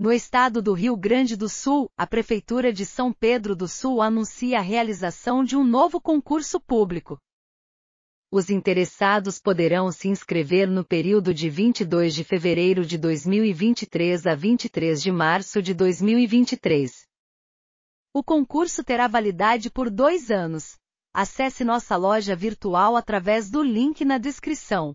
No estado do Rio Grande do Sul, a Prefeitura de São Pedro do Sul anuncia a realização de um novo concurso público. Os interessados poderão se inscrever no período de 22 de fevereiro de 2023 a 23 de março de 2023. O concurso terá validade por dois anos. Acesse nossa loja virtual através do link na descrição